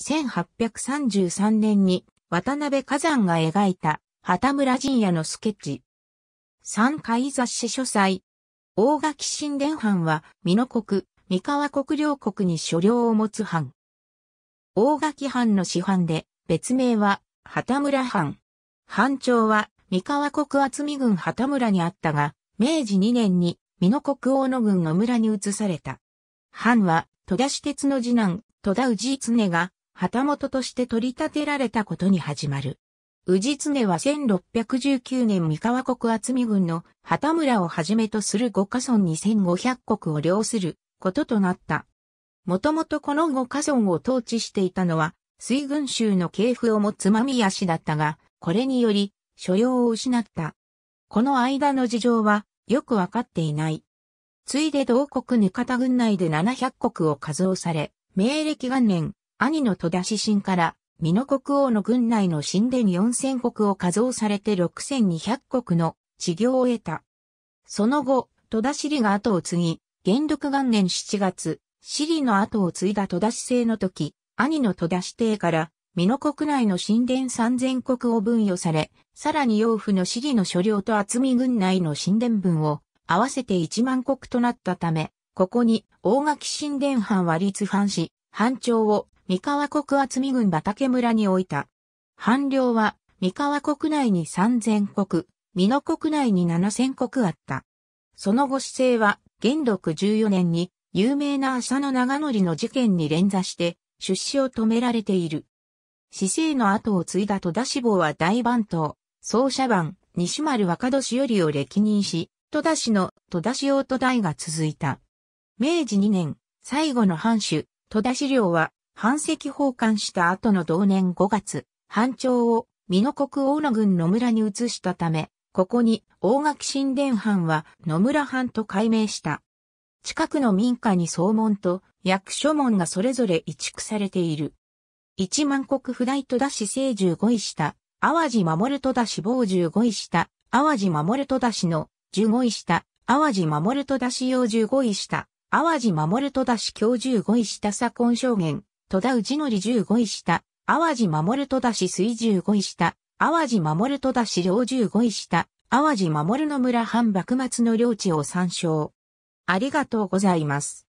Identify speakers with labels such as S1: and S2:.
S1: 1833年に渡辺火山が描いた畑村陣屋のスケッチ。三回雑誌書斎。大垣神殿藩は、美濃国、三河国領国に所領を持つ藩。大垣藩の師藩で、別名は、畑村藩。藩長は、三河国厚見郡畑村にあったが、明治2年に、美濃国大野郡野村に移された。藩は、戸田市鉄の次男、戸田氏常が、旗本として取り立てられたことに始まる。治常は1619年三河国厚見郡の旗村をはじめとする五家村1 5 0 0国を領することとなった。もともとこの五家村を統治していたのは、水軍州の系譜を持つみやしだったが、これにより、所要を失った。この間の事情は、よくわかっていない。ついで同国ぬかた軍内で700国を加増され、明暦元年、兄の戸田氏神から、美濃国王の軍内の神殿4000国を加増されて6200国の治業を得た。その後、戸田里が後を継ぎ、元禄元年7月、里の後を継いだ戸田市制の時、兄の戸田市帝から、美濃国内の神殿3000国を分与され、さらに養父の里の所領と厚み軍内の神殿分を合わせて1万国となったため、ここに大垣神殿藩は立藩し、藩長を三河国厚見郡畑村に置いた。藩領は、三河国内に3000国、美濃国内に7000国あった。その後市政は、元禄十四年に、有名な浅野長則の事件に連座して、出資を止められている。市政の後を継いだ戸田志望は大番頭、総社番、西丸若年よりを歴任し、戸田市の戸田氏大戸大が続いた。明治2年、最後の藩主、戸田市領は、半籍奉還した後の同年5月、藩長を美濃国大野郡野村に移したため、ここに大垣神殿藩は野村藩と改名した。近くの民家に総門と役所門がそれぞれ移築されている。一万国不大戸田市聖十五位下、淡路守戸田市某十五位下、淡路守戸田市の十五位下、淡路守戸田市用十五位下、淡路守戸田市京1五位下左近証言、戸田の則15位下、淡路守戸田市水15位下、淡路守戸田市領15位下、淡路守の村藩幕末の領地を参照。ありがとうございます。